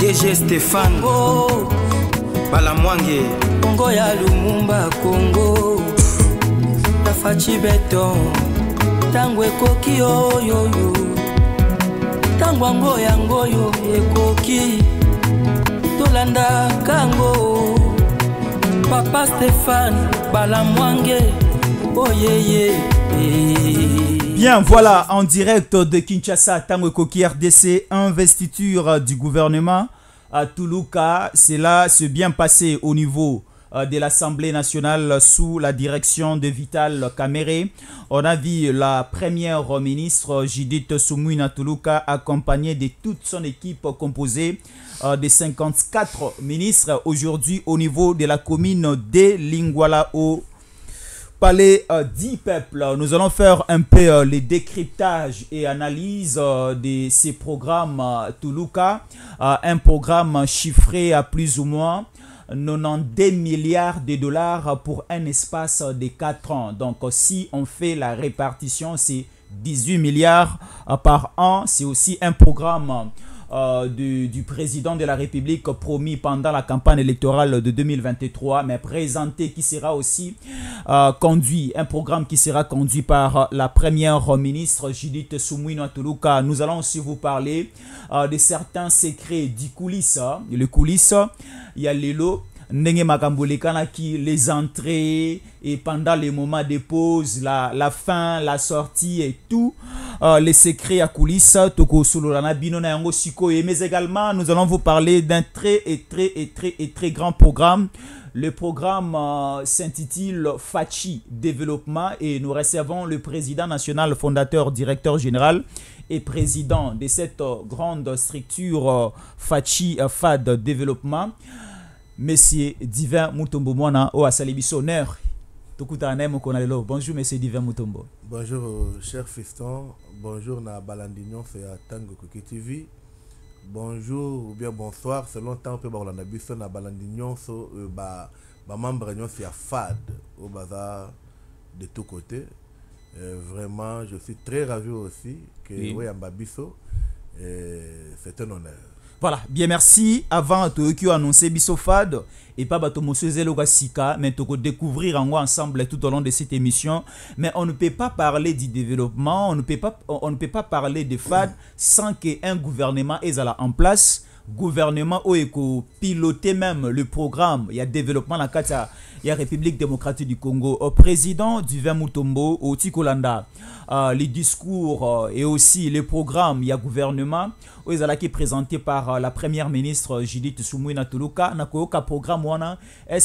DG Stéphane oh, Bala Mwange Kongo ya Lumumba Kongo Tafachi Beton Tango ekoki oyoyo Tango ango yangoyo ekoki Tolandaka ango Papa Stéphane Bala Mwange Oyeye oh, yeah, yeah. Bien, voilà, en direct de Kinshasa, Tango RDC, investiture euh, du gouvernement à Toulouka. Cela s'est bien passé au niveau euh, de l'Assemblée nationale euh, sous la direction de Vital Kamere. On a vu la première ministre Judith Soumouina Toulouka accompagnée de toute son équipe composée de 54 ministres aujourd'hui au niveau de la commune de lingualao parler euh, 10 peuples Nous allons faire un peu euh, les décryptages et analyses euh, de ces programmes Tuluka, un programme chiffré à plus ou moins 92 milliards de dollars pour un espace de 4 ans. Donc si on fait la répartition, c'est 18 milliards par an. C'est aussi un programme euh, du, président de la République promis pendant la campagne électorale de 2023, mais présenté qui sera aussi euh, conduit, un programme qui sera conduit par euh, la première ministre Judith Soumouino Toulouka. Nous allons aussi vous parler de certains secrets du coulisses, le coulisses, il y a les lots ndenge makambo qui les entrées et pendant les moments de pause la, la fin la sortie et tout euh, les secrets à coulisses toko na bino na yango et mais également nous allons vous parler d'un très très très très très grand programme le programme euh, s'intitule FACHI Développement et nous recevons le président national, fondateur, directeur général et président de cette euh, grande structure FACHI FAD Développement. Monsieur Divin Mutombo Mwana au asali biso honneur. Bonjour Monsieur Divin Mutombo. Bonjour cher fiston. Bonjour na Balandignon c'est à Tango Koki TV. Bonjour ou bien bonsoir selon temps pe balanda biso na Balandignon so euh, membre à FAD au bazar de tous côtés. Euh, vraiment, je suis très ravi aussi que oui. Biso, euh, c'est un honneur. Voilà, bien merci. Avant, as annoncé FAD. et pas M. Sika, mais tu découvrir en ensemble tout au long de cette émission. Mais on ne peut pas parler du développement, on ne peut pas, parler de FAD sans qu'un gouvernement soit en place gouvernement éco piloté même le programme Il a développement Il y république démocratique du congo Au président du mutombo au ticolanda euh, les discours euh, et aussi les Il y a gouvernement qui est présenté par euh, la première ministre judith sumuina toluka na koyoka programme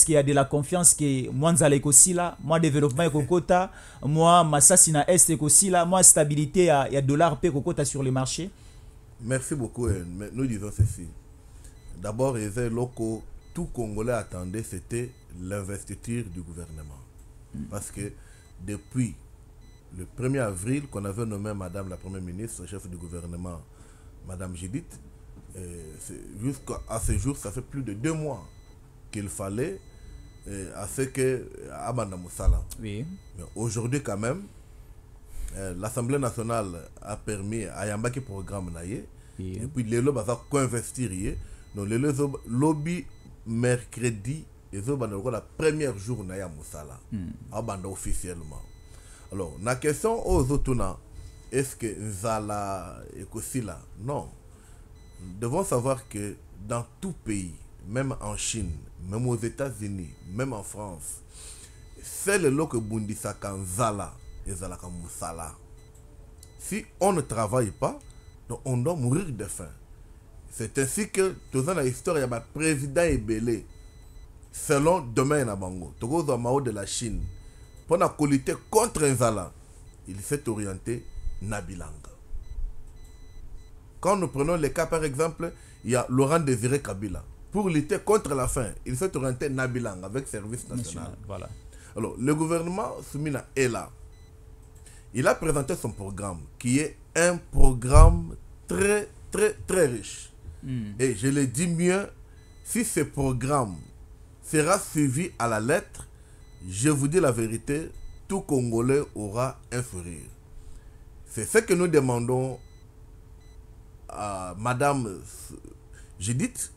qu'il y a de la confiance que mwa leko là. Moi développement ekokota mwa assassinat est là, moi stabilité ya, de dollar pe kokota sur le marché Merci beaucoup. Hein. Nous disons ceci. D'abord, les locaux, tout Congolais attendait, c'était l'investiture du gouvernement. Mm. Parce que depuis le 1er avril, qu'on avait nommé Madame la Première ministre, chef du gouvernement, Madame Judith, euh, jusqu'à ce jour, ça fait plus de deux mois qu'il fallait euh, à ce que euh, Moussala. aujourd'hui, quand même, euh, l'Assemblée nationale a permis à programme et puis les co donc Les lobby mercredi et la première jour à Moussala. Hmm. officiellement alors la question aux Otuna, est ce que Zala est aussi là non Nous devons savoir que dans tout pays même en chine même aux états unis même en france c'est le que Bundisakan Zala si on ne travaille pas on doit mourir de faim c'est ainsi que dans la histoire ya président ebele selon demain na bango Zamao de la chine Pour lutter contre contre Zala il s'est orienté Nabilanga quand nous prenons le cas par exemple il y a laurent désiré kabila pour lutter contre la faim il s'est orienté Nabilanga avec service national voilà. alors le gouvernement est là il a présenté son programme, qui est un programme très, très, très riche. Hmm. Et je le dis mieux, si ce programme sera suivi à la lettre, je vous dis la vérité, tout Congolais aura un sourire. C'est ce que nous demandons à Madame Judith,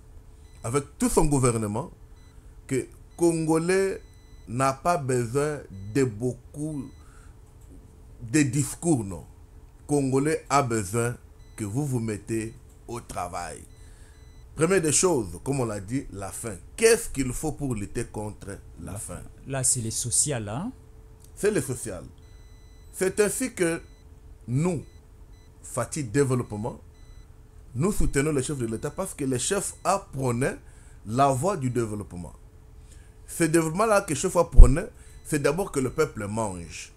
avec tout son gouvernement, que Congolais n'a pas besoin de beaucoup des discours, non. Congolais a besoin que vous vous mettez au travail. Première des choses, comme on l'a dit, la faim. Qu'est-ce qu'il faut pour lutter contre la, faim Là, c'est le social. Hein? C'est le social. C'est ainsi que nous, Fatih Développement, nous soutenons les chef de l'État parce que les chefs apprenaient la voie du développement. Ce développement-là que les chef apprenait, c'est d'abord que le peuple mange.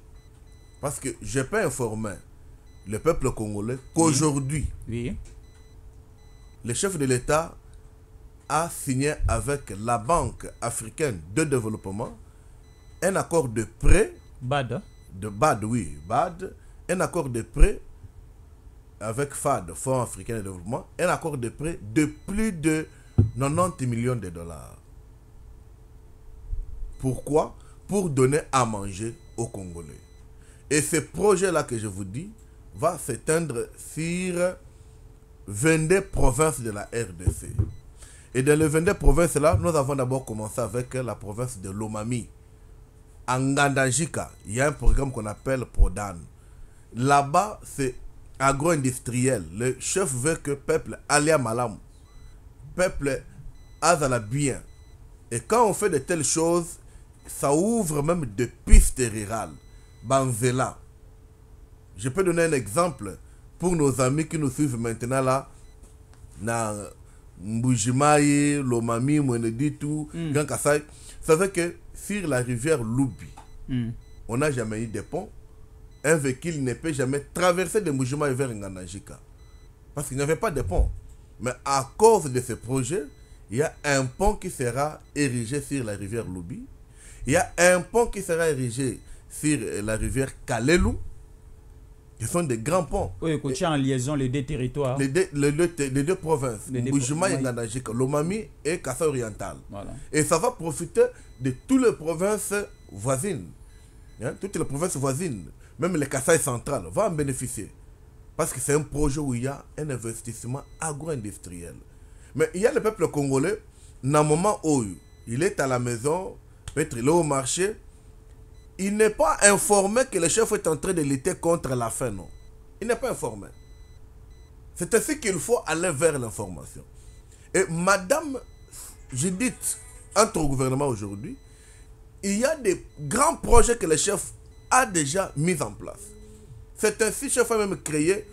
Parce que je peux informer le peuple congolais qu'aujourd'hui, le chef de l'État a signé avec la Banque africaine de développement un accord de prêt. De BAD, oui, BAD. Un accord de prêt avec FAD, Fonds africain de développement, un accord de prêt de plus de 90 millions de dollars. Pourquoi Pour donner à manger aux Congolais. Et ce projet-là que je vous dis va s'éteindre sur 22 provinces de la RDC. Et dans les 22 provinces-là, nous avons d'abord commencé avec la province de l'Omami. En Gandajika, il y a un programme qu'on appelle PRODAN. Là-bas, c'est agro-industriel. Le chef veut que peuple aille à Malam. Peuple la bien. Et quand on fait de telles choses, ça ouvre même des pistes rurales. Banzela. Je peux donner un exemple pour nos amis qui nous suivent maintenant là. Na Lomami, Mweneditu, mm. Gankasai. Ça veut que sur la rivière Loubi, mm. on n'a jamais eu de pont. Un véhicule ne peut jamais traverser de Mbujimaï vers Nganajika. Parce qu'il n'y avait pas de pont. Mais à cause de ce projet, il y a un pont qui sera érigé sur la rivière Loubi. Il y a un pont qui sera érigé sur euh, la rivière Kalelou, qui sont des grands ponts. Oui, qui en liaison les deux territoires. Les deux, les deux, provinces, et Lomami et Kassa Oriental. Voilà. Et ça va profiter de toutes les provinces voisines. Hein, toutes les provinces voisines, même les Kassai centrales, vont en bénéficier. Parce que c'est un projet où il y a un investissement agro-industriel. Mais il y a le peuple congolais, dans moment où il est à la maison, peut-être il est au marché, il n'est pas informé que le chef est en train de lutter contre la faim, non. Il n'est pas informé. C'est ainsi qu'il faut aller vers l'information. Et Madame Judith entre au gouvernement aujourd'hui, il y a des grands projets que le chef a déjà mis en place. C'est ainsi que le chef a même créé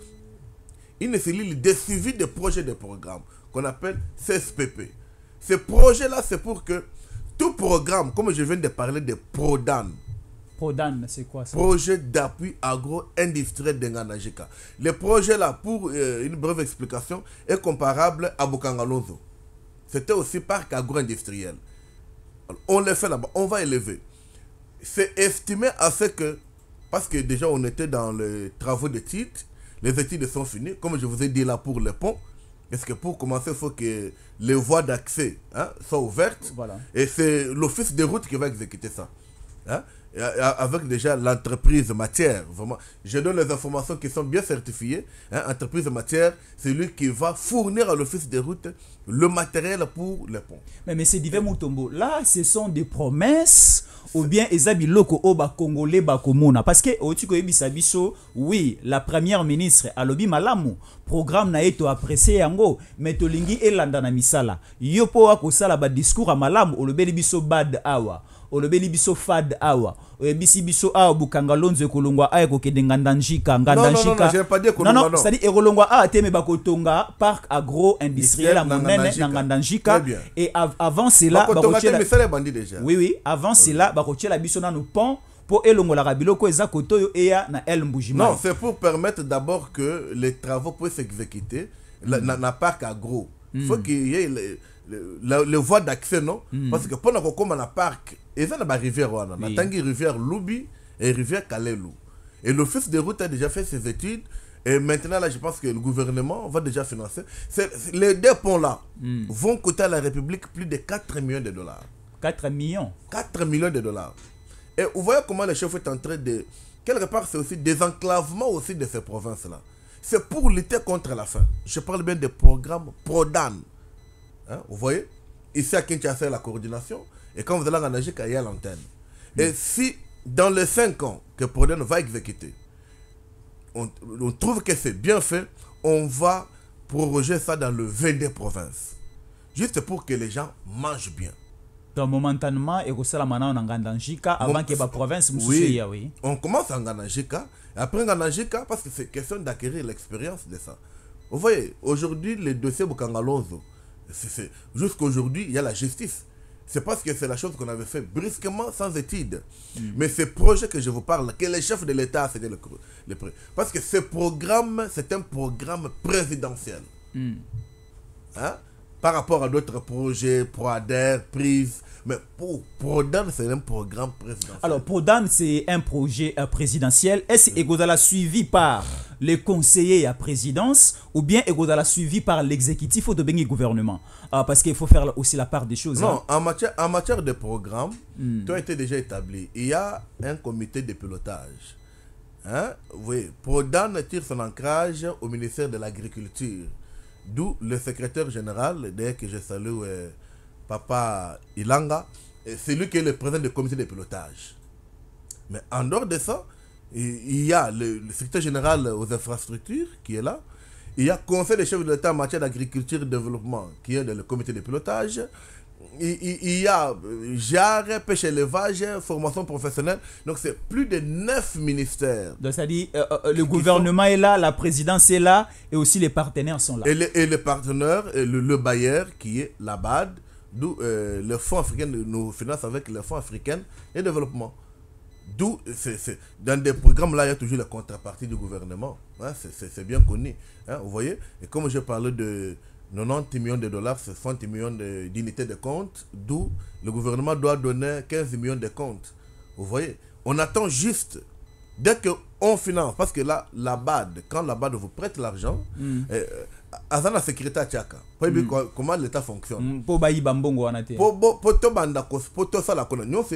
une cellule de suivi des projets de programme qu'on appelle CSPP. Ce projet-là, c'est pour que tout programme, comme je viens de parler de PRODAN, PRODAN, c'est quoi ça Projet d'appui agro-industriel d'Enganajeka. Le projet là, pour euh, une brève explication, est comparable à Bokangalonzo. C'était aussi parc agro-industriel. On le fait là-bas, on va élever. C'est estimé à ce que, parce que déjà on était dans les travaux de titre, les études sont finies, comme je vous ai dit là pour le pont. est-ce que pour commencer, il faut que les voies d'accès hein, soient ouvertes. Voilà. Et c'est l'office des routes qui va exécuter ça. Hein? avec déjà l'entreprise matière. Vraiment, je donne les informations qui sont bien certifiées. Hein, entreprise matière, c'est lui qui va fournir à l'office des routes le matériel pour les ponts. Mais, mais c'est divers Moutombo. Là, ce sont des promesses ou bien esabilo ko oba congolais bah, parce que oh, oui la première ministre alobi malamu programme na apprécié en yango mais tolingi et landana misala yo ko sala ba discours a malamu ou biso bad awa olobeli biso fad awa oyebisi biso awa bukanga lonzo ekolongwa a ekokende nganda njika nganda njikacestadi ekolongwa eh, awa ah, te me bakotonga parc agro industriel ya monene na nganda njika e avant cela oui oui avant ah cela bakotiela biso nano pont pour elongolaka biloko eza kote oyo eya na el mbujima non c'est pour permettre d'abord que les travaux puissent s'exécuter mm. na, na parc agro mm. faut qu'il y ait les voies d'accès non hmm. parce que qu'on kokóma à parc rivière na il y a une rivière lubi et rivière kalelu et l'office de route a déjà fait ses études et maintenant là je pense que le gouvernement va déjà financer les deux ponts là hmm. vont coûter à la république plus de 4 millions de dollars 4 millions 4 millions de dollars et vous voyez comment le chef est en train de quelque part c'est aussi enclavements aussi de ces provinces là c'est pour lutter contre la faim je parle bien des programmes PRODAN Hein, vous voyez Ici à Kinshasa, la coordination. Et quand vous allez à Belgique, il y a l'antenne. Et mm. si dans les 5 ans que Proden va exécuter, on, trouve que c'est bien fait, on va proroger ça dans le 22 provinces. Juste pour que les gens mangent bien. Donc momentanément, et ça on en Jika avant que la province oui, oui. On commence à Jika, et après engager parce que c'est question d'acquérir l'expérience de ça. Vous voyez, aujourd'hui Les le dossier Bukangalozo, Jusqu'aujourd'hui, il y a la justice. C'est parce que c'est la chose qu'on avait fait brusquement, sans étude. Mm. Mais ce projet que je vous parle, que les chefs de l'État, c'était le, le, Parce que ce programme, c'est un programme présidentiel. Mm. Hein? par rapport à d'autres projets, ProADER, PRIV, mais pour Prodan, c'est un programme présidentiel. Alors, Prodan, c'est un projet euh, présidentiel. Est-ce est suivi par les conseillers à présidence ou bien est suivi par l'exécutif ou de le gouvernement ah, Parce qu'il faut faire aussi la part des choses. Non, hein. en, matière, de programme, hmm. tout a été déjà établi. Il y a un comité de pilotage. Hein? Oui, Prodan tire son ancrage au ministère de l'Agriculture. D'où le secrétaire général, d'ailleurs que je salue euh, Papa Ilanga, c'est lui qui est le président du comité de pilotage. Mais en dehors de ça, il y a le, secrétaire général aux infrastructures qui est là. Il y a le conseil des chefs de l'État en matière d'agriculture et développement qui est dans le comité de pilotage il, y a euh, jarre, pêche élevage, formation professionnelle. Donc, c'est plus de neuf ministères. Donc, ça dit euh, euh, le gouvernement est là, la présidence est là, et aussi les partenaires sont là. Et, les, partenaires, le, bailleur qui est la BAD, d'où le Fonds africain nous finance avec le Fonds africain et développement. D'où, dans des programmes là, il y a toujours la contrepartie du gouvernement. Hein, c'est bien connu. Hein, vous voyez Et comme je parlais de 90 millions de dollars, 60 millions d'unités de, de compte, d'où le gouvernement doit donner 15 millions de comptes. Vous voyez, on attend juste, dès qu'on finance, parce que là, la BAD, quand la BAD vous prête l'argent, mm. eh, il y a sécurité à Tchaka. Mm. comment l'état fonctionne Pour tout ça te Pour ça, ça la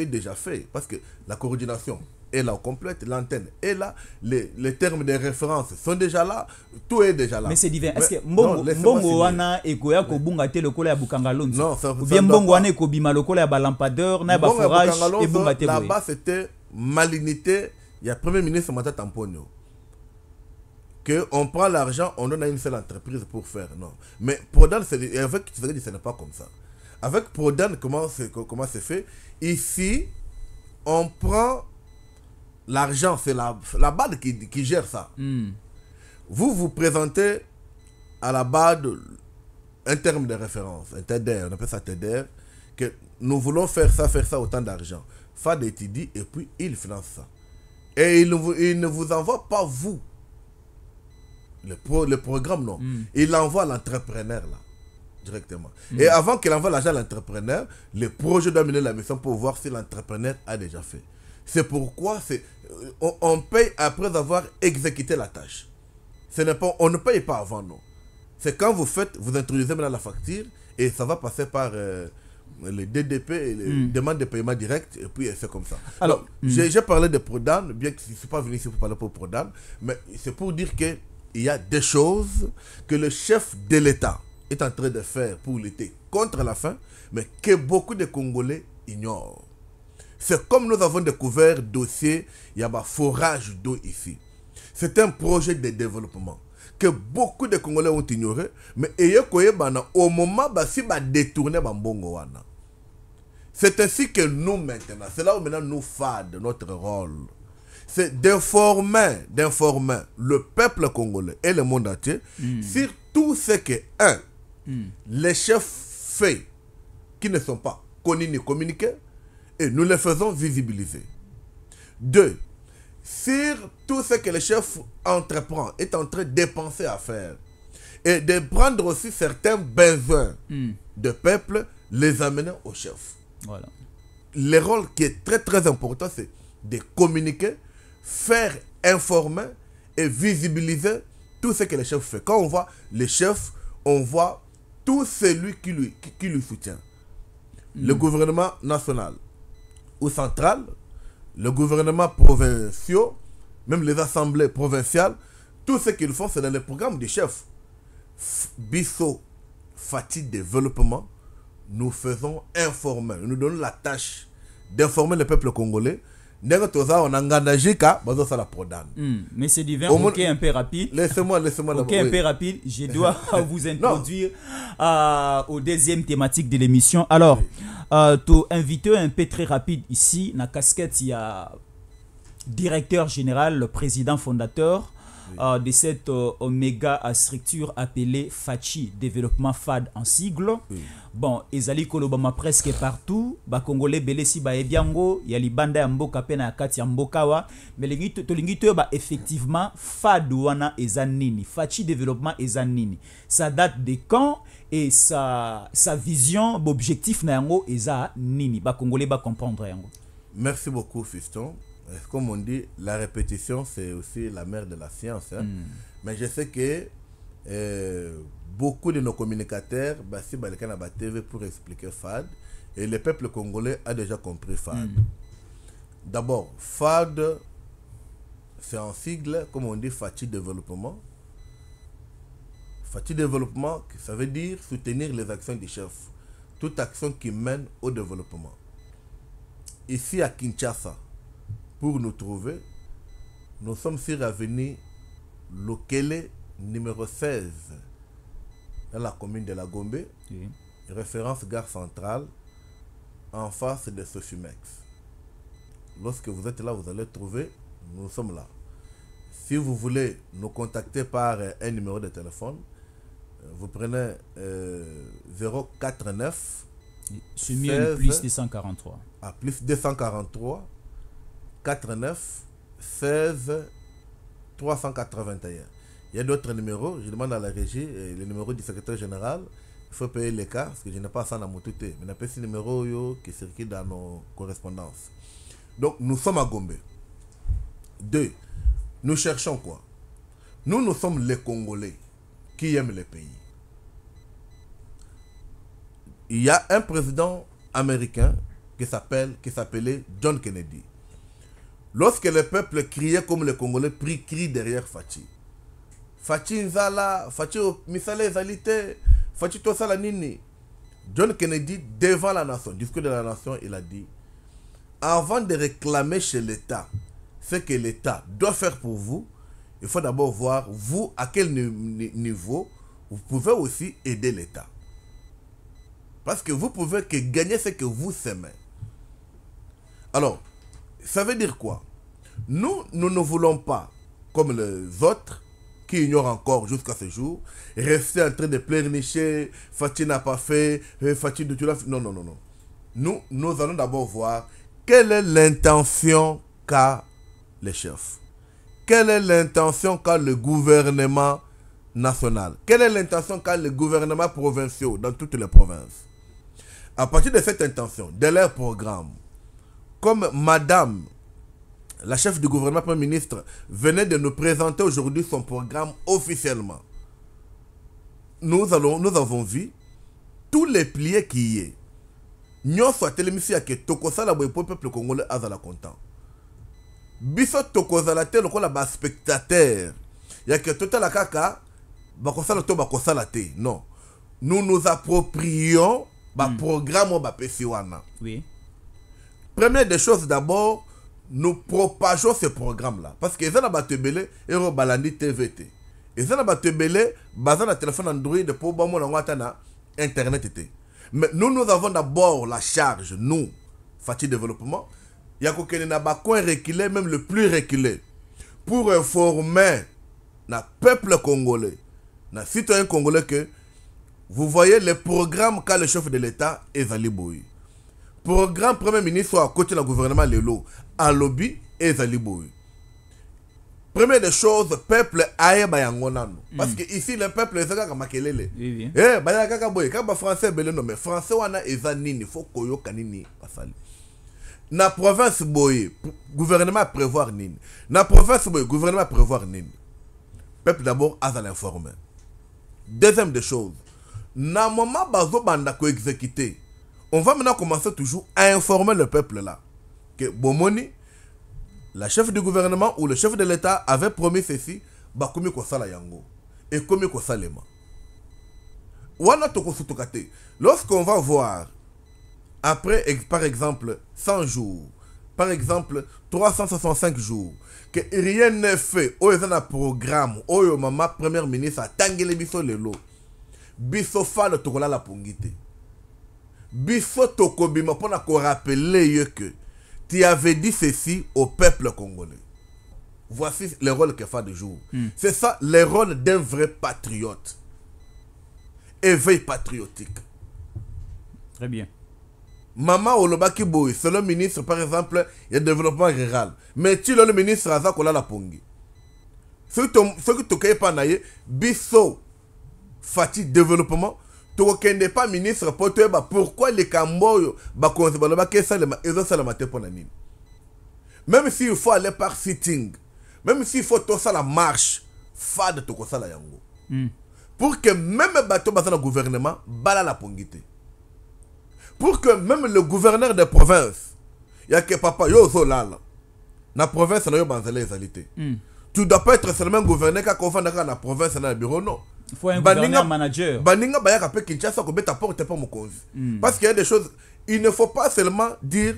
déjà fait parce que la coordination est là complète, l'antenne est là, les, les, termes de référence sont déjà là, tout est déjà là. Mais c'est divin Est-ce que Mbongo wana ekoya kobunga te lokola ya Bukangalonzi Non, ça Ou bien Mbongo wana ekobima lokola ya balampadeur na forage et bunga te Là-bas c'était malignité, il y a premier ministre Mata Tamponio. Que on prend l'argent, on donne à une seule entreprise pour faire. Non. Mais Prodan, avec tu dit, ce n'est pas comme ça. Avec Prodan, comment c'est comment fait Ici, on prend l'argent, c'est la, la BAD qui, gère ça. Hmm. Vous vous présentez à la BAD un terme de référence, un TDR, on appelle ça TDR, que nous voulons faire ça, faire ça, autant d'argent. FAD dit et puis il finance ça. Et il ne vous, ne vous envoie pas vous. Le, programme, non. Hmm. Il envoie l'entrepreneur, là directement. Hmm. Et avant qu'il envoie l'argent à l'entrepreneur, le projet doit mener la mission pour voir si l'entrepreneur a déjà fait. C'est pourquoi euh, on, on, paye après avoir exécuté la tâche. Ce pas, on ne paye pas avant, non. C'est quand vous faites, vous introduisez maintenant la facture et ça va passer par euh, les le DDP, les demandes de paiement direct, et puis euh, c'est comme ça. Alors, hmm. j'ai parlé de Prodan, bien que je ne suis pas venu ici pour parler pour Prodan, mais c'est pour dire que il y a des choses que le chef de l'État est en train de faire pour lutter contre la faim, mais que beaucoup de Congolais ignorent. C'est comme nous avons découvert dossier, il y a un forage d'eau ici. C'est un projet de développement que beaucoup de Congolais ont ignoré, mais au moment où bah détourné bambongoana. C'est ainsi que nous maintenant, c'est là où nous fade notre rôle. C'est d'informer, d'informer le peuple congolais et le monde entier hmm. sur tout ce que, un, hmm. les chefs faits qui ne sont pas connus ni communiqués, nous les faisons visibiliser. Deux, sur tout ce que le chef entreprend, est en train de dépenser à faire, et de prendre aussi certains besoins hmm. de peuple, les amener au chef. Voilà. Le rôle qui est très très important, c'est de communiquer, faire informer et visibiliser tout ce que le chef fait. Quand on voit le chef, on voit tout celui qui lui, qui, lui soutient. Hmm. Le gouvernement national, au central, le gouvernement provincial, même les assemblées provinciales, tout ce qu'ils font, c'est dans les programmes du chef. Bissot, Fatigue Développement, nous faisons informer, nous donnons la tâche d'informer le peuple congolais Hmm. mais c'est divin un peu rapide laissez-moi laissez-moi ok un peu rapide je dois vous introduire à euh, au deuxième thématique de l'émission alors euh, invité un peu très rapide ici na casquette il y a directeur général le président fondateur euh, de cette euh, omega structure appelée FACHI, développement FAD en sigle bon ezali kolobama presque partout ba congolais si bayebi il ya libanda ya mboka mpe na kati ya mboka awa me tolingi ba effectivement fadouana wana eza nini développement eza nini sa date de quand et sa, sa vision objectif na yango eza nini ba bacomprendre yango merci beaucoup fiston comme on dit la répétition c'est aussi la mère de la science hein? hmm. mais je sais que euh, beaucoup de nos communicateurs, basi balikana TV pour expliquer FAD et le peuple congolais a déjà compris FAD. Mm. D'abord, FAD c'est un sigle comme on dit FATI développement. FATI développement, ça veut dire soutenir les actions du chef, toute action qui mène au développement. Ici à Kinshasa, pour nous trouver, nous sommes sur avenue Lokele numéro 16 la commune de la Gombe, référence gare centrale, en face de ce Fumex. Lorsque vous êtes là, vous allez trouver, nous sommes là. Si vous voulez nous contacter par euh, un numéro de téléphone, euh, vous prenez euh, 089 ce plus 243. à plus 243, 49, 16, 381. Il y a d'autres numéros. Je demande à la régie euh, le numéro du secrétaire général. Il faut payer les cas, parce que je n'ai pas ça dans mon tout. Mais n'y a ce numéro qui circule dans nos correspondances. Donc, nous sommes à Gombe. Deux, nous cherchons quoi Nous, nous sommes les Congolais qui aiment le pays. Il y a un président américain qui qui s'appelait John Kennedy. Lorsque le peuple criait comme les Congolais, pris cri derrière Fatih. Fatih nzala Fatih Misale Zalite, te nini john kennedy devant la nation discours de la nation il a dit avant de réclamer chez l'état ce que l'état doit faire pour vous il faut d'abord voir vous à quel niveau vous pouvez aussi aider l'état parce que vous pouvez que gagner ce que vous semez alors ça veut dire quoi nous nous ne voulons pas comme les autres qui encore jusqu'à ce jour, rester en train de pleurnicher, Fatih n'a pas fait, eh, Fatih de Tula. Non, non, non, non. Nous, nous allons d'abord voir quelle est l'intention qu'a les chefs Quelle est l'intention qu'a le gouvernement national Quelle est l'intention qu'a le gouvernement provincial dans toutes les provinces À partir de cette intention, de leur programme, comme Madame la chef du gouvernement, Premier ministre, venait de nous présenter aujourd'hui son programme officiellement. Nous, allons, nous avons vu tous les pliés qui y est. Nyonso atelemi si ake tokozala pour le peuple congolais est content. Biso la te lokola ba spectateur. Yake la kaka bakosala to bakosala te. Non. Nous nous approprions ba hmm. programme ba pesi wana. Oui. Première des choses d'abord, nous propageons ce programme-là. Parce que Ezana Batebele et Robalandi TVT. Ezana Batebele, basé le téléphone Android pour Bamon Internet Mais nous, nous avons d'abord la charge, nous, Fatih Développement, il y a un coin reculé, même le plus reculé, pour informer le peuple congolais, le citoyen congolais que vous voyez le programme qu'a le chef de l'État, Ezali Boui grand premier ministre le gouvernement lelo alobi ezali boye première des choses peuple ayeba à mm. parce que ici le peuple est kaka makelele eh baya kaka boye kaka Français français no mais français wana eza nini faut koyo kanini. Pasali. na province boye gouvernement prévoir nini na province boye gouvernement prévoir nini peuple d'abord azala l'informer. deuxième des choses na moment ko exécuter, on va maintenant commencer toujours à informer le peuple là que Bomoni, la chef du gouvernement ou le chef de l'État avait promis ceci, Bakumi la Yango et Komi Kosalema. Wana Tokosutokate, lorsqu'on va voir après par exemple 100 jours, par exemple 365 jours, que rien n'est fait, au un programme, au mama premier ministre, a tangé les le tokola la Pungite bifo tokobima pas rappeler rappeler que tu avais dit ceci au peuple congolais voici le rôle que fait de jour hmm. c'est ça le rôle d'un vrai patriote éveil patriotique très bien Maman olobaki c'est le ministre par exemple du développement rural mais es le ministre la kolala pongi qui ne mpa na ye biso fati développement n'est pas ministre mpo toyeba pourkui likambo oyo ba balobaki ce qu'ils te pona pour nini même si faut aller par sitting même si il faut la marche fade la yango mm. pour que même bato baza le gouvernement bala la pongité pour que même le gouverneur de province a ke papa yo dans na province na yo banzela ezalité mm. tu dois pas être seulement gouverneur kaka dans na province na le bureau non faut un manager hmm. parce qu'il y a des choses il ne faut pas seulement dire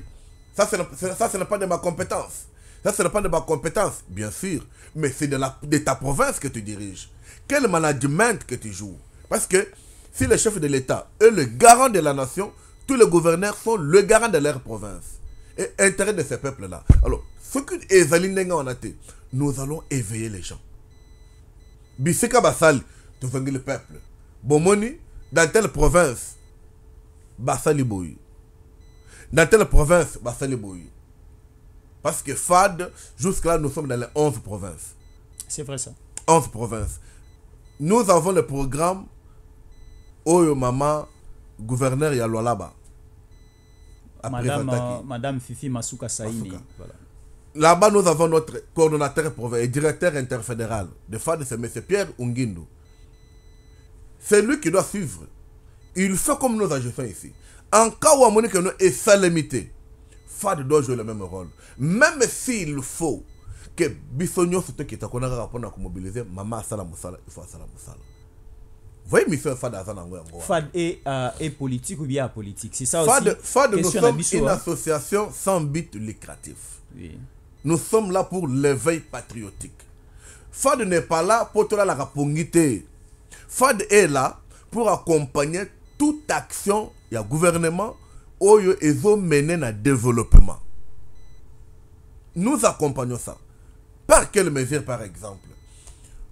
ça ce n'est pas de ma compétence ça ce n'est pas de ma compétence bien sûr mais c'est de, la, de ta province que tu diriges quel management que tu joues parce que si le chef de l'état est le garant de la nation tous les gouverneurs sont le garant de leur province et intérêt de ces peuples là alors ce que ezali en a nous allons éveiller les gens bisika basali devenu le peuple. Bomoni, dans telle province, Bassaliboui. Dans telle province, Bassaliboui. Parce que FAD, jusque-là, nous sommes dans les 11 provinces. C'est vrai ça. 11 provinces. Nous avons le programme Oyo Mama, gouverneur yaloua Madame, bas euh, Madame Fifi Masuka Saini. Là-bas, nous avons notre coordonnateur et directeur interfédéral de FAD, c'est M. Pierre Ungindo. C'est lui qui doit suivre. Il fait comme nos agissants ici. En cas où Amonique est salamité, Fad doit jouer le même rôle. Même s'il faut que Bissonio soit qui t'a pour à mobiliser, Maman Salam il faut Salam Vous voyez, monsieur Fad Fad euh, est, politique ou bien apolitique C'est ça Fad, aussi. Fad, nous sommes une hein. association sans but lucratif. Nous sommes là pour l'éveil patriotique. Fad n'est pas là pour te la rapongité. FAD est là pour accompagner toute action du gouvernement où ont mené na développement. Nous accompagnons ça. Par quelle mesure, par exemple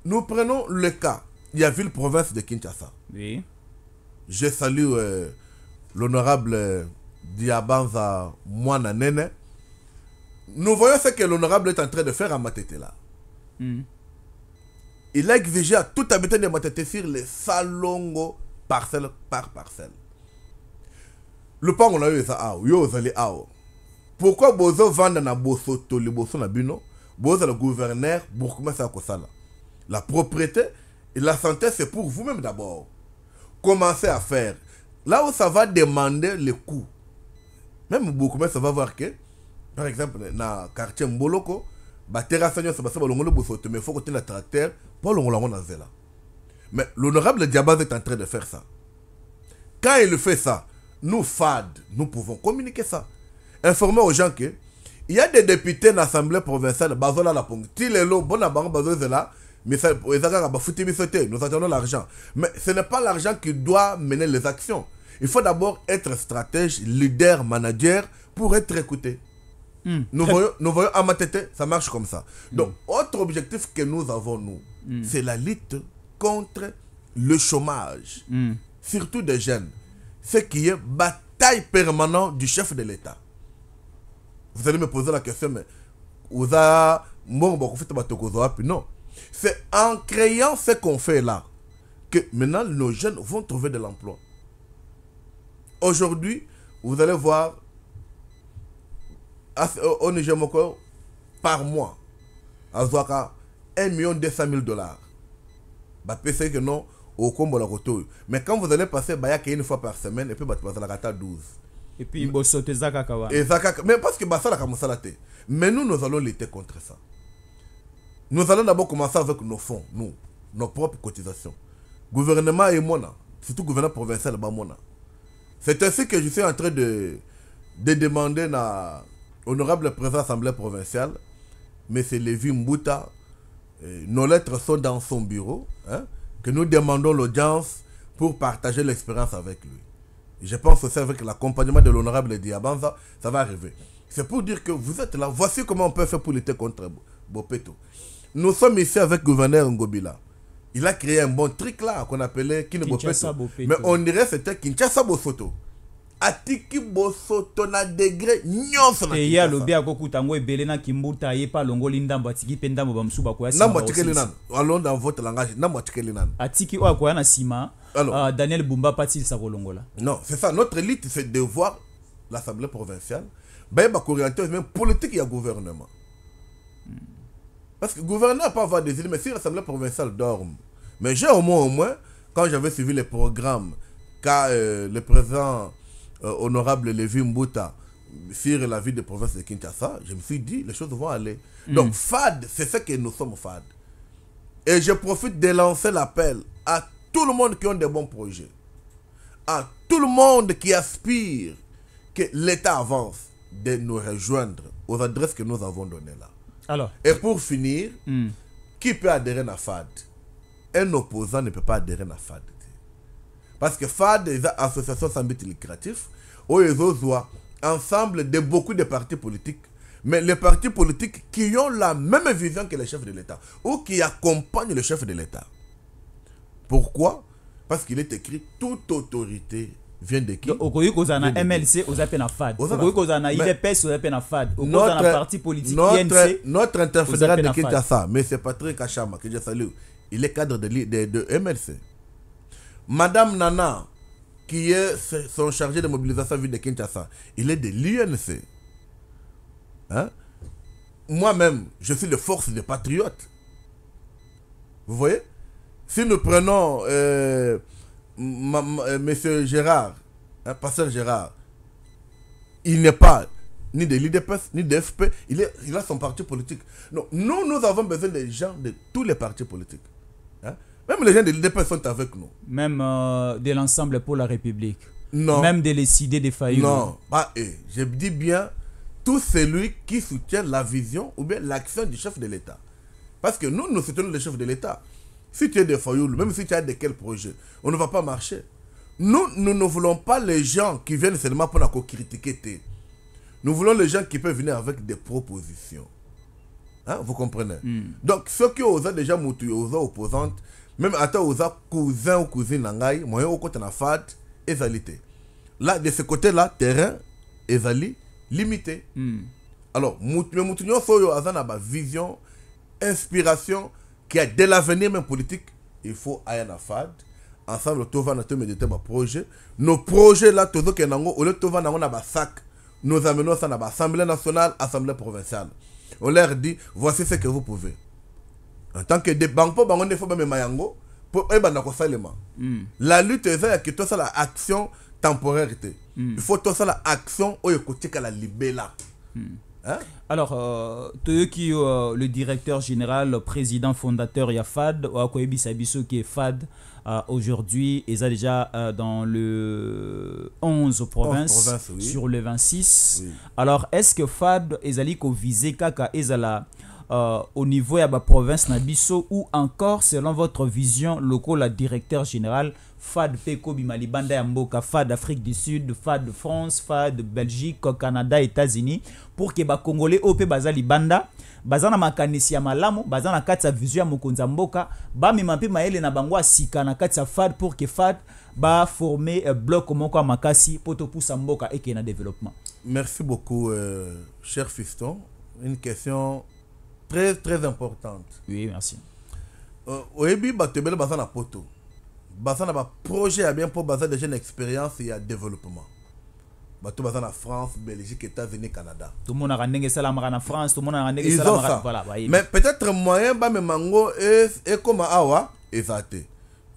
Nous prenons le cas, il y ville province de Kinshasa. Oui. Je salue euh, l'honorable euh, Diabanza Mwana Nene. Nous voyons ce que l'honorable est en train de faire à Matetela. là. Hmm. Il a exigé à tout habitant de mettre les salongo parcelle par parcelle. Le pan, on a eu ça, Vous ah, yo, zali ao. Ah, oh. Pourquoi Bozo vendre na Bosso, to le Bosso na Bino, Bozo le gouverneur, Bourkuma à Kosala. La propriété et la santé, c'est pour vous-même d'abord. Commencez à faire. Là où ça va demander le coût. Même Bourkuma, ça va voir que, par exemple, dans le quartier Mboloko, mais tracteur mais l'honorable diabaz est en train de faire ça quand il fait ça nous fad nous pouvons communiquer ça informer aux gens que il y a des députés dans l'Assemblée provinciale bazolala nous attendons l'argent mais ce n'est pas l'argent qui doit mener les actions il faut d'abord être stratège leader manager pour être écouté Hmm. Nous, voyons, à ma tête, ça marche comme ça. Hmm. Donc, autre objectif que nous avons, nous, hmm. c'est la lutte contre le chômage, surtout des jeunes. Ce qui est bataille permanente du chef de l'État. Vous allez me poser la question, mais non. C'est en créant ce qu'on fait là que maintenant nos jeunes vont trouver de l'emploi. Aujourd'hui, vous allez voir Niger Moko, par mois, a 1 million de dollars. Bah, que non, au la Mais quand vous allez passer, bah, y une fois par semaine, et puis, bah, 12. Et puis, il sauter mais parce que bah, ça, la Mais nous, nous allons lutter contre ça. Nous allons d'abord commencer avec nos fonds, nous, nos propres cotisations. Gouvernement et moi, surtout gouvernement provincial, bah, C'est ainsi que je suis en train de, demander na honorable président assemblée provinciale, M. Lévi Mbouta, eh, nos lettres sont dans son bureau, hein, que nous demandons l'audience pour partager l'expérience avec lui. je pense aussi avec l'accompagnement de l'honorable Diabanza, ça va arriver. C'est pour dire que vous êtes là, voici comment on peut faire pour lutter contre Bopeto. Nous sommes ici avec le gouverneur Ngobila. Il a créé un bon truc là qu'on appelait Kinshasa Bopeto. Mais on dirait que c'était Kinshasa Bosoto atiki tona na degre nyonso na ye alobi akokuta yango ebele na kimbuta ayepa alongoli ndambo atiki mpe ndambo bamosusu bakoyandambo atikeli nano langage atiki oyo akoya na nsima ah, daniel bumba apatilisa kolongola non c'est ça notre élite c'est devoir l'assemblée provinciale ben, bayeba koorienter même politique ya gouvernement hmm. parce que gouverneur pas avoir des idées mais si l'assemblée provinciale dorme mais j'ai au moins au moins quand j'avais suivi les programmes car euh, le présent. Euh, honorable Lévi Mbouta sur la vie de province de Kinshasa, je me suis dit, les choses vont aller. Hmm. Donc, FAD, c'est ce que nous sommes FAD. Et je profite de lancer l'appel à tout le monde qui a des bons projets, à tout le monde qui aspire que l'État avance, de nous rejoindre aux adresses que nous avons données là. Alors, Et pour finir, hmm. qui peut adhérer à FAD Un opposant ne peut pas adhérer à FAD. Parce que FAD des association sans but lucratif, besoin ensemble de beaucoup de partis politiques, mais les partis politiques qui ont la même vision que le chef de l'État, ou qui accompagnent le chef de l'État. Pourquoi Parce qu'il est écrit toute autorité vient de qui okoki mlc fad il idps fad parti politique notre, notre interfédéral de kinshasa mais c'est patrick achama que je salue il est cadre de, de mlc Madame Nana, qui est son chargé de mobilisation ville de Kinshasa, il est de l'UNC. Hein? Moi-même, je suis de force des patriotes. Vous voyez Si nous prenons euh, M. Euh, Gérard, hein, Pasteur Gérard, il n'est pas ni de l'IDPS, ni de FP, il, est, a son parti politique. nous, nous avons besoin des gens de tous les partis politiques. Même les gens de l'UDP sont avec nous. Même euh, de l'ensemble pour la République. Non. Même de idées des Fayou. Non, Bah, eh, Je dis bien tout celui qui soutient la vision ou bien l'action du chef de l'État. Parce que nous, nous soutenons le chef de l'État. Si tu es des Fayoul, même si tu as des quels projets on ne va pas marcher. Nous, nous ne voulons pas les gens qui viennent seulement pour nous critiquer. Nous voulons les gens qui peuvent venir avec des propositions. Hein, vous comprenez hmm. Donc, ceux qui osent déjà m'outiller aux opposantes, même ata oza cousin ou cousine ngai moyen okota na fad ezali te là de ce côté là terrain ezali limité mm. alors mais mutu nyonso oyo aza na vision inspiration qui a dès l'avenir même politique il faut aya na fad ensemble tovanda tomedite projet nos projets là tozokende yango au lieu tovanda yango na sac nous amenons ça na assemblée nationale assemblée provinciale on leur dit voici ce que vous pouvez en tant que des banque bango me mayango pour yango mpo ebanda kosalema la lutte eza que ke tosala action temporaire hmm. il faut tosala action oyo la libela hmm. Hein? Alors, euh, qui euh, le directeur général, le président fondateur, il y a FAD, aujourd'hui il qui est FAD euh, aujourd'hui, et ça déjà euh, dans le 11 provinces, sur le 26. Alors, est-ce que FAD, Ezali, viser Kaka, Ezala, euh, au niveau ya la province Nabisso ou encore selon votre vision la directeur général fad mpe Bimalibanda yamboka fad afrique du sud fad france fad belgique canada états-unis pour que Ba congolais op Bazali banda Bazana na makanisi ya malamu baza na kati vision mboka na bangwa sika na fad pour que fad ba un euh, bloc moko Makasi makasi mpo topusa mboka qu'il e développement merci beaucoup euh, cher fiston une question très très importante oui merci oyebi euh, bato ebele baza na poto baza na projet ya bien pour baza déjà une expérience ya développement bato baza la france belgique états-unis canada tomonaka ndenge esalamaka en france tout monde en ndenge bah, mais peut-être moyen et et comme awa ça te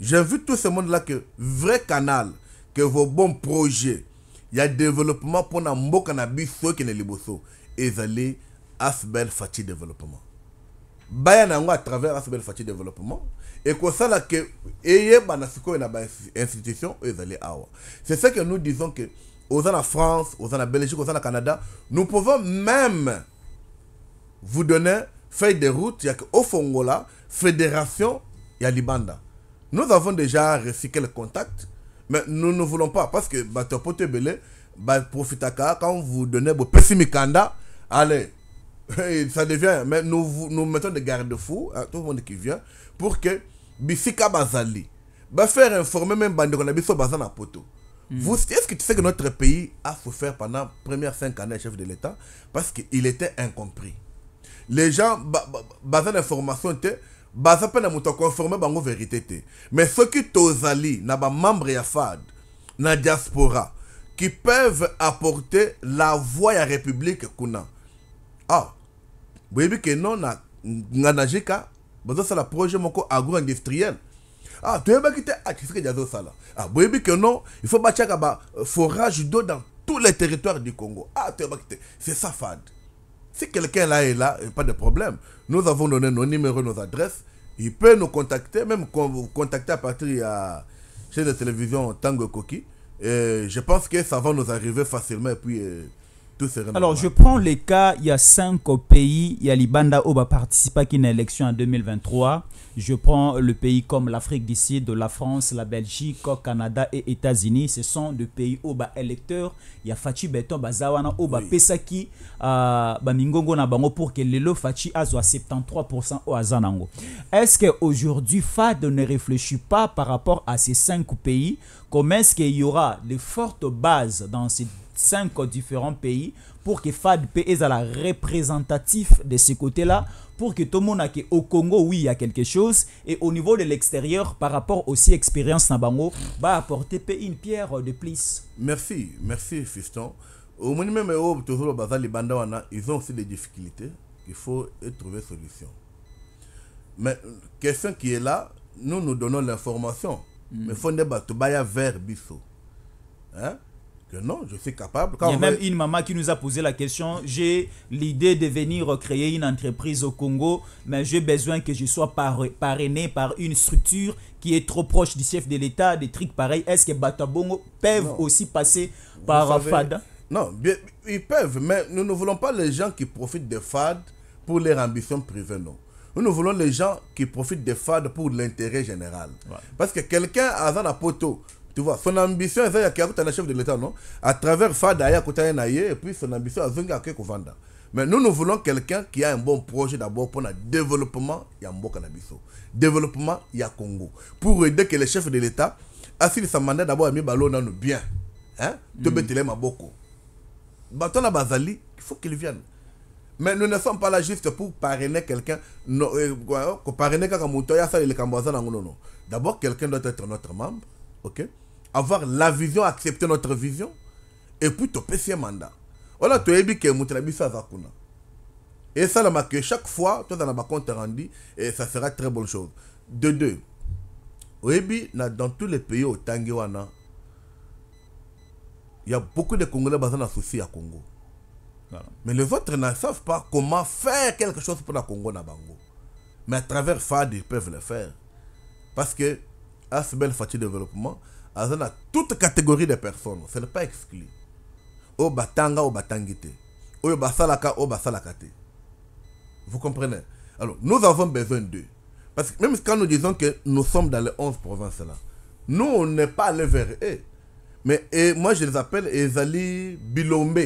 j'ai vu tout ce monde là que vrai canal que vos bons projets il y a développement pour mpona mboka na biso ekende à ezali asbel fati développement baya na yango à travers asbel de développement et que ekosala ke eyebana sikoyo na bainstitution oyo ezali awa c'est ça que nous disons que aux la france aux en belgique au canada nous pouvons même vous donner feuille de route il ya ke ofongola fédération a libanda nous avons déjà reçu quelques contacts mais nous ne voulons pas parce que bato poto ebele profitaka quand vous donnez bopesi mikanda allez ça devient mais nous, mettons des garde-fous à tout le monde qui vient pour que Bissika Bazali va faire informer même a Bisso Bazan à Poto. Hmm. Vous, est-ce que tu sais que notre pays a souffert pendant les premières cinq années chef de l'État parce qu'il était incompris Les gens, basant l'information, baza la na à conformer bango vérité était mais qui tozali na membre ya fad na diaspora qui peuvent apporter la voix la république kuna ah boyebi ke non na nga na jeka bazosala projet moko agro industriel ah toyebaki te akisi ah, de azosala ah boyebi ke non il faut un euh, forage d'eau dans tous les territoires du congo ah toyebaki te c'est ça fad si quelqu'un là est là pas de problème nous avons donné nos numéros nos adresses il peut nous contacter même contacter à partir de la chaîne de télévision Tango Koki et je pense que ça va nous arriver facilement et puis euh, alors, je prends les cas, il y a cinq pays, il y a l'Ibanda Oba participe à une élection en 2023. Je prends le pays comme l'Afrique du Sud, la France, la Belgique, Canada et États-Unis. Ce sont des pays Oba électeurs. Il y a Fachi Beton, Bazawana, Oba Pesaki, euh, bah, Mingongo, Nabango pour que le Fachi azo 73% au Azanango. Est-ce qu'aujourd'hui, FAD ne réfléchit pas par rapport à ces cinq pays Comment est-ce qu'il y aura de fortes bases dans ces cinq différents pays pour que FAD est à la représentatif de ce côté-là pour que tout le monde ait au Congo oui il y a quelque chose et au niveau de l'extérieur par rapport aussi expérience Nabango va apporter une pierre de plus. Merci, merci Fiston. Au moment oh, toujours bah, les bandes ils ont aussi des difficultés, il faut trouver solution. Mais question qui est là, nous nous donnons l'information. Mm. Mais faut ne pas vers Bissot. Hein? non, je suis capable. Quand Il y a même une maman qui nous a posé la question, j'ai l'idée de venir créer une entreprise au Congo, mais j'ai besoin que je sois parrainé par une structure qui est trop proche du chef de l'État, des trucs pareils. Est-ce que Batabongo peuvent aussi passer par FAD Non, ils peuvent, mais nous ne voulons pas les gens qui profitent de FAD pour leur ambitions privée, non. Nous, nous voulons les gens qui profitent des FAD pour l'intérêt général. Parce que quelqu'un, Azan Apoto, tu vois, son ambition, c'est le chef de l'État, non À travers Fada, et puis son ambition, est à Vanda. Mais nous, nous voulons quelqu'un qui a un bon projet d'abord pour le développement, il y a un Développement, il y a Congo. Pour aider que les chefs de l'État assure sa mandat d'abord à mis ballon dans nos bien. Hein De Bethlehem à beaucoup Bâton à Bazali, il faut qu'il vienne. Mais nous ne sommes pas là juste pour parrainer quelqu'un. ça, D'abord, quelqu'un doit être notre membre. ok avoir la vision, accepter notre vision, et puis topesi le mandat. Voilà, tu as dit que Et ça, là, que chaque fois, tu as un compte rendu, et ça sera très bonne chose. De deux, dans tous les pays au Tangiwana, il y a beaucoup de Congolais ont dans souci à Congo. Mais les autres ne savent pas comment faire quelque chose pour la Congo Nabango. Mais à travers FAD, ils peuvent le faire. Parce que, à ce bel de Développement, toute catégorie de personnes ce n'est pas exclu batanga vous comprenez alors nous avons besoin d'eux parce que même quand nous disons que nous sommes dans les 11 provinces là nous on n'est pas allé vers eux mais moi je les appelle Ezali Bilombe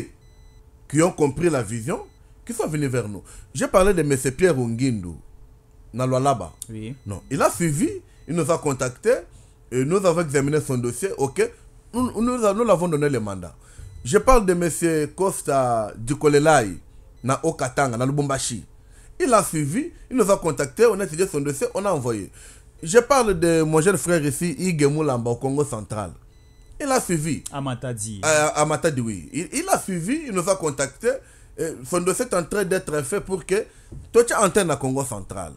qui ont compris la vision qui sont venus vers nous j'ai parlé de M. Pierre là-bas. oui non il a suivi il nous a contactés nous avons examiné son dossier, ok, nous, nous, l'avons donné le mandat. Je parle de M. Costa Dukolelai, na Okatanga, dans Lubumbashi. Il a suivi, il nous a contacté, on a étudié son dossier, on a envoyé. Je parle de mon jeune frère ici, Igemou Lamba, au Congo central. Il a suivi. Amatadi. À, à oui. Il, a suivi, il nous a contacté. Son dossier est en train d'être fait pour que tout antenne à Congo central.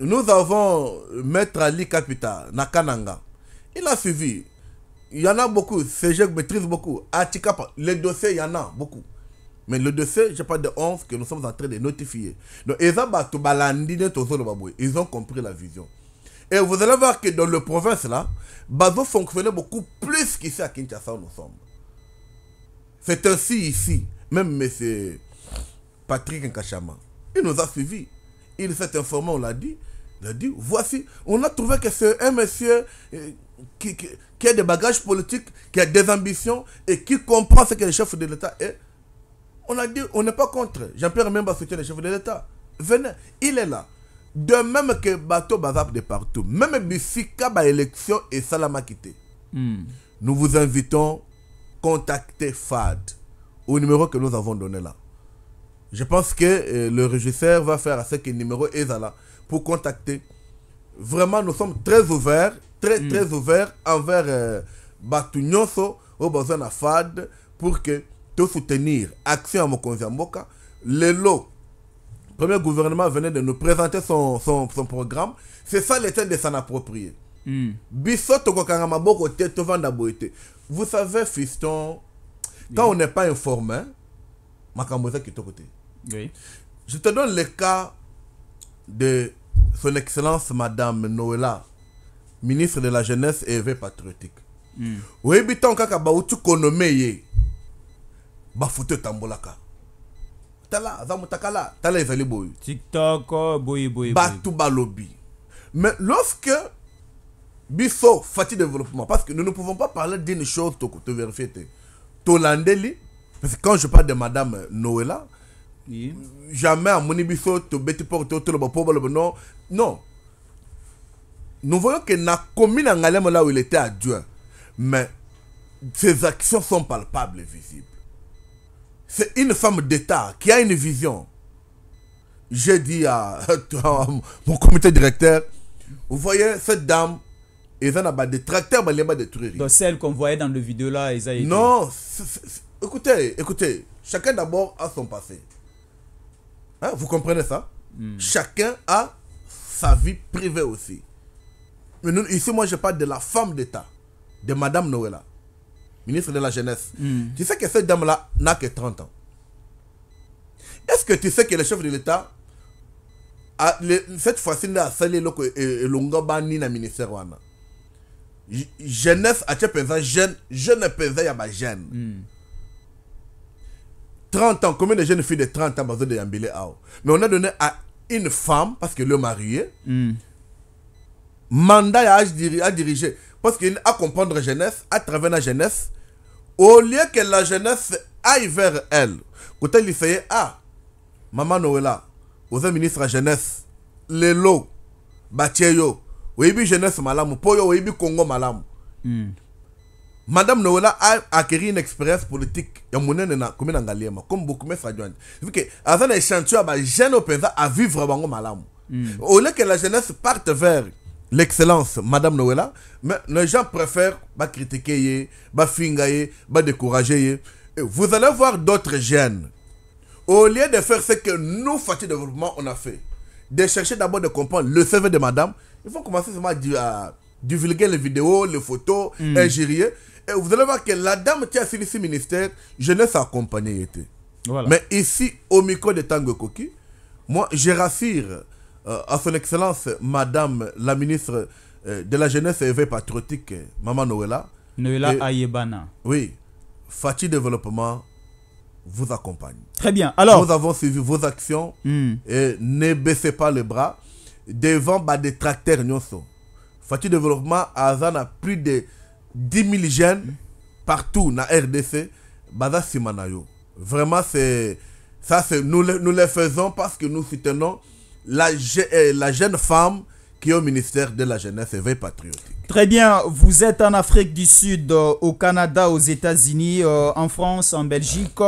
Nous avons Maître Ali Capital nakananga Kananga. Il a suivi. Il y en a beaucoup. je maîtrise beaucoup. Atikapa, les dossiers, il y en a beaucoup. Mais le dossier, je pas de 11 que nous sommes en train de notifier. Donc, ils ont compris la vision. Et vous allez voir que dans le province là, Bazo fonctionnait beaucoup plus qu'ici à Kinshasa où nous sommes. C'est ainsi ici. Même M. Patrick Nkachama, il nous a suivis. Il s'est informé, on l'a dit. Il a dit, voici, on a trouvé que c'est un monsieur euh, qui, qui, a des bagages politiques, qui a des ambitions et qui comprend ce que le chef de l'État est, on a dit, on n'est pas contre. Jean-Pierre même soutenir le chef de l'État. Venez, il est là. De même que Bateau Bazap de partout, même Bifika ba élection et Salama quitté. Hmm. Nous vous invitons contacter FAD au numéro que nous avons donné là. Je pense que euh, le régisseur va faire à ce que le numéro est là pour contacter. Vraiment, nous sommes très ouverts très mm. très ouvert envers euh, au besoin besoin fad pour que soutenir action à mokonzi le mboka lelo premier gouvernement venait de nous présenter son, son, son programme c'est ça l'état de s'en approprier mm. te vous savez fiston quand on n'est pas informé je te donne le cas de son excellence madame Noëlla ministre de la jeunesse hervé patriotique mm. oyebi ntango kaka bauti konome ye bafoto etambolaka tala aza motakala tala ezali boye tiktok oh, boyeboye bato balobi mais lorsque biso fati développement parce que nous ne pouvons pas parler d'une chose tovérifie te tolandeli parce que quand je parle de madame noela jamais amoni biso tobeti porte toloba mpo non non nous voyons que na commune là où il était à Dieu, mais ses actions sont palpables et visibles. C'est une femme d'État qui a une vision. J'ai dit à, mon comité directeur, vous voyez cette dame, ils ont des tracteurs, mais les détruire. Donc celle qu'on voyait dans le vidéo là, ils Non, écoutez, écoutez, chacun d'abord a son passé. Hein, vous comprenez ça hmm. Chacun a sa vie privée aussi. Mais ici, moi, je parle de la femme d'État, de Madame Noëlla, ministre de la Jeunesse. Hmm. Tu sais que cette dame-là n'a que 30 ans. Est-ce que tu sais que le chef de l'État, cette fois-ci, a salé euh, euh, l'Ongobani, ni na ministère wana. Jeunesse, à jeune, jeune peux y'a ma jeune. 30 hmm. ans, combien de jeunes filles de 30 ans, de Mais on a donné à une femme, parce que le marié, hmm mandat à, diriger. Parce qu'il a comprendre la jeunesse, à travers la jeunesse, au lieu que la jeunesse aille vers elle, quand elle fait Ah, Maman Noëlla, êtes ministre de la jeunesse, Lelo, Batieyo, êtes jeunesse malamu, Poyo, êtes Congo malamu. Hmm. Madame Noëlla a acquis une expérience politique. y a na comme dans comme beaucoup de gens. Vu que, avant les chantiers, les jeunes au à vivre dans malamu. Hmm. Au lieu que la jeunesse parte vers l'excellence madame Noëlla mais les gens préfèrent pas critiquer bah fingayer bah décourager vous allez voir d'autres jeunes au lieu de faire ce que nous de développement on a fait de chercher d'abord de comprendre le CV de madame il faut commencer seulement à, divulguer les vidéos les photos mmh. ingérer et vous allez voir que la dame qui a assis ce ministère je laisse était voilà. mais ici au micro de Tango Koki moi je rassure euh, à son excellence, Madame la ministre euh, de la Jeunesse et Éveil Patriotique, Maman Noëlla. Noëlla Ayebana. Oui, Fati Développement vous accompagne. Très bien. Alors. Nous avons suivi vos actions hmm. et ne baissez pas les bras devant bah, des tracteurs Fatih Développement, a plus de 10 000 jeunes partout dans la RDC. Vraiment, c'est. Ça, c'est. Nous, nous les faisons parce que nous soutenons euh, la, jeune femme qui est au ministère de la Jeunesse et Veille Patriotique. Très bien, vous êtes en Afrique du Sud, euh, au Canada, aux États-Unis, euh, en France, en Belgique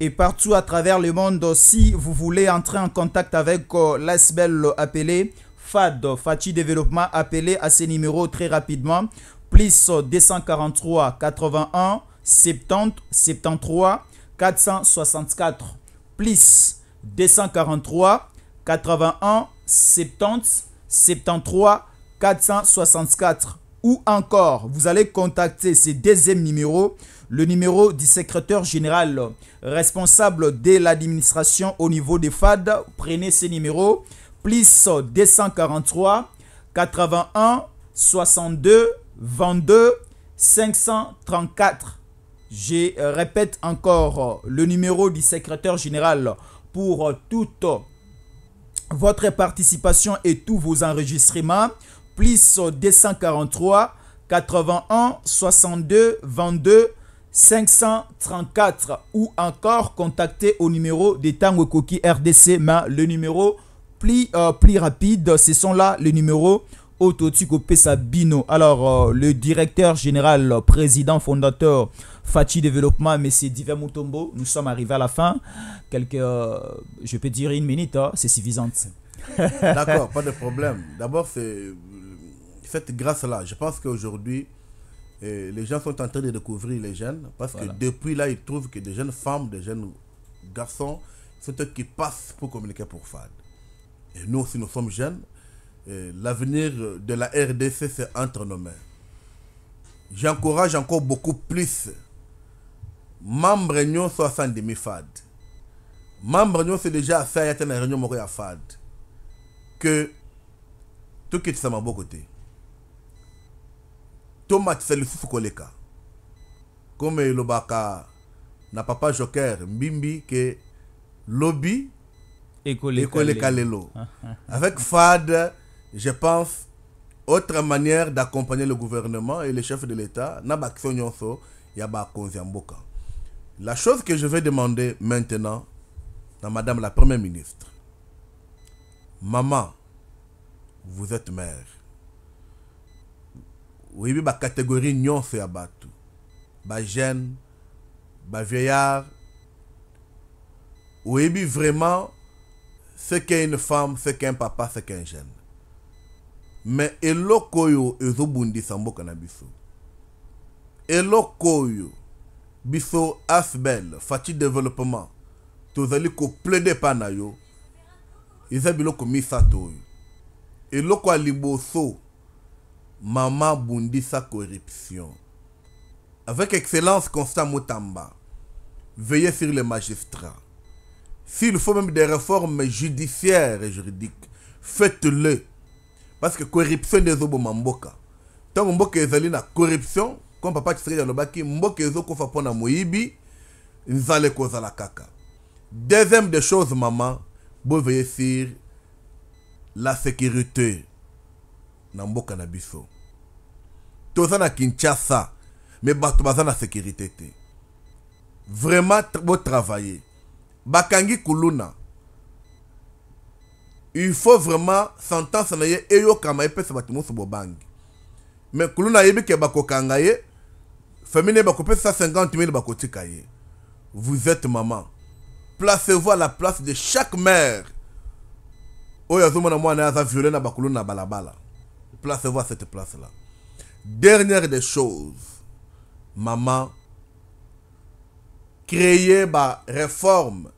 et partout à travers le monde. Si vous voulez entrer en contact avec l'ASBEL appelé FAD, FATI Développement, appelez à ces numéros très rapidement. Plus 243 81 70 73 464. Plus 243 81 70 73 464 ou encore vous allez contacter ce deuxième numéro, le numéro du secrétaire général responsable de l'administration au niveau des FAD. Prenez ce numéro, plus 243 81 62 22 534. Je répète encore le numéro du secrétaire général pour tout votre participation et tous vos enregistrements, plus 243 81 62 22 534 ou encore contactez au numéro des Tango Koki RDC, mais le numéro euh, plus, rapide, ce sont là les numéros copé sabino Alors, euh, le directeur général, président fondateur Fatih Développement, mais c'est Divin Mutombo. Nous sommes arrivés à la fin. Quelques, euh, je peux dire une minute, hein, c'est suffisant. D'accord, pas de problème. D'abord, c'est cette grâce-là. Je pense qu'aujourd'hui, eh, les gens sont en train de découvrir les jeunes parce que depuis là, ils trouvent que des jeunes femmes, des jeunes garçons c'est eux qui passent pour communiquer pour FAD. Et nous aussi, nous sommes jeunes. L'avenir de la RDC, c'est entre nos mains. J'encourage encore beaucoup plus membre nyonso asandimi fad membre nyonso deja asali ata tena réunion moko ya fad ke tokitisa maboko te tomatisa lisusu koleka kome baka na papa joker mbimbi ke lobi ekoleka lelo ah, ah, ah. avec fad je pense autre manière d'accompagner le gouvernement et les chefs de l'état na bakiso nyonso ya bakonzi ya mboka la chose que je vais demander maintenant à Madame la Première ministre, Maman, vous êtes mère. Oui, ma catégorie non c'est abattu. Ba jeune, ba vieillard. Oui, vraiment, ce qu'est une femme, ce qu'est un papa, ce qu'est un jeune. Mais eloko yo ezobundi sambo biso Asbel, fati développement tozali koplaide epai na yo eza biloko misato eloko ya liboso mama bundisa corruption avec excellence constant motamba veillez sur les magistrats s'il faut même des réformes judiciaires et juridiques faites-le parce que corruption des ezoboma mboka ntango mboka ezali la corruption comme papa tshisekedi alobaki mboka ezokufa mpo na moyibi nzala ekozala kaka deuxième des choses maman, vous boveille sur la sécurité na mboka na biso ça na kinshasa me bato baza sécurité Vraiment, vraiment travailler. bakangi kuluna il faut vraiment sentence na ye eyokama se bato nyonso bobangi me kuluna ayebi bakokangaye. Femine bakopé 150 000 Vous êtes maman. Placez-vous à la place de chaque mère. Oya mona mwana aza violé na bakulu na balabala. Placez-vous à cette place-là. Dernière des choses. Maman, créez ba réforme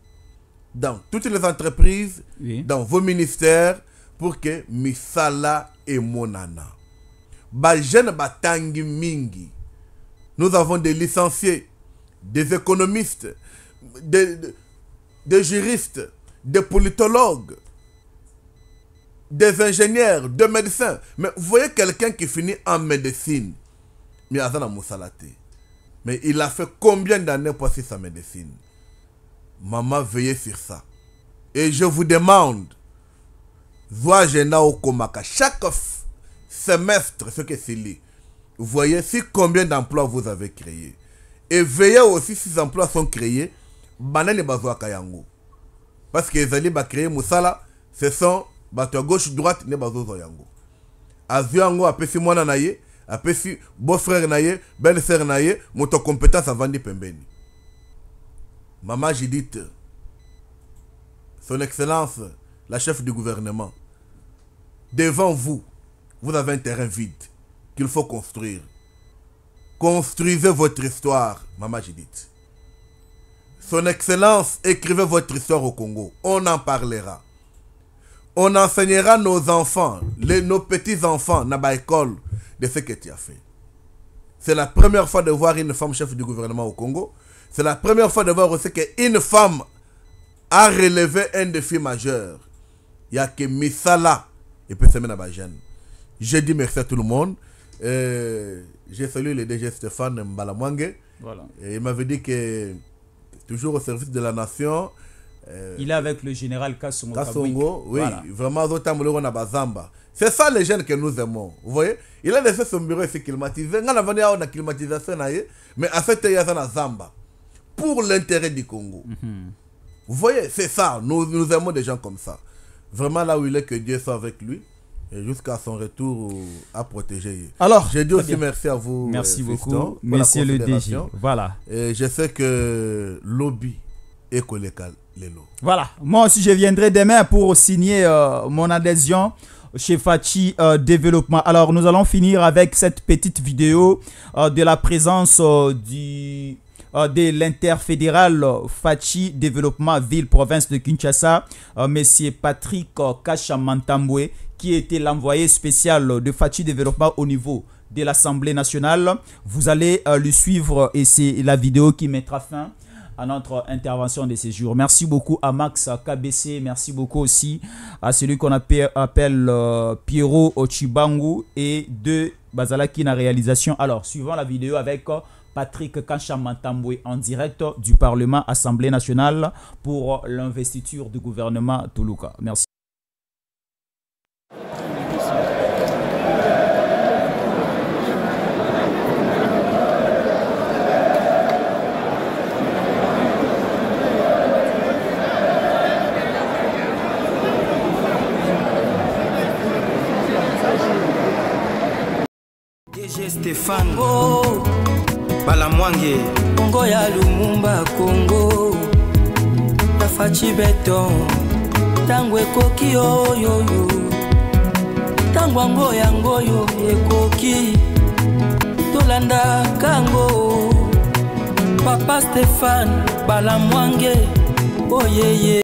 dans toutes les entreprises, dans vos ministères, pour que misala et monana. Ba jeune tangi mingi. Nous avons des licenciés, des économistes, des, juristes, des politologues, des ingénieurs, des médecins. Mais vous voyez quelqu'un qui finit en médecine. Mais Mais il a fait combien d'années pour passer sa médecine Maman, veillez sur ça. Et je vous demande, chaque semestre, ce que c'est lié, voyez si combien d'emplois vous avez créés. Et veillez aussi si ces emplois sont créés, Parce que les alliés créer Moussala, ce sont gauche droite ne yango. Azio yango apesi mwana na a apesi beau frère Naye, belle sœur na moto compétence avandi pembeni. Maman Judith, son excellence, la chef du gouvernement, devant vous, vous avez un terrain vide qu'il faut construire. Construisez votre histoire, Maman Judith. Son Excellence, écrivez votre histoire au Congo. On en parlera. On enseignera nos enfants, les, nos petits-enfants, dans l'école, de ce que tu as fait. C'est la première fois de voir une femme chef du gouvernement au Congo. C'est la première fois de voir aussi qu'une femme a relevé un défi majeur. Il n'y a que Misala et puis c'est Je dis merci à tout le monde. J'ai salué le DG Stéphane Mbalamwange. Et il m'avait dit que, toujours au service de la nation, euh, il est avec le général Kassongo. oui, vraiment, on Bazamba. C'est ça les jeunes que nous aimons. Vous voyez Il a laissé son bureau se climatiser. On a climatisation, mais à fait, il y a Zamba. Pour l'intérêt du Congo. Mhm. Vous voyez, c'est ça. Nous, nous aimons des gens comme ça. Vraiment, là où il est, que Dieu soit avec lui jusqu'à son retour euh, à protéger. Alors, je dis aussi merci à vous. Euh, merci beaucoup, monsieur le DG. Voilà. Et je sais que lobby et lots Voilà. Moi aussi, je viendrai demain pour signer euh, mon adhésion chez Fachi Développement. Alors, nous allons finir avec cette petite vidéo de la présence du de l'interfédéral Fachi Développement Ville-Province de Kinshasa, Monsieur Patrick Kachamantamwe, qui était l'envoyé spécial de Fatih Développement au niveau de l'Assemblée nationale. Vous allez euh, le suivre et c'est la vidéo qui mettra fin à notre intervention de ces jours. Merci beaucoup à Max KBC, merci beaucoup aussi à celui qu'on appelle, appelle euh, Pierrot Ochibangu et de Bazalaki réalisation. Alors, suivant la vidéo avec euh, Patrick Kanchamantamboué en direct du Parlement Assemblée nationale pour l'investiture du gouvernement Toulouka. Merci. stéphane oh. bala mwange kongo ya lumumba kongo tafaci beton ntango ekoki oyoyo ntango yango yango oyo ekoki tolandaka yango papa stefane balamwange oyeye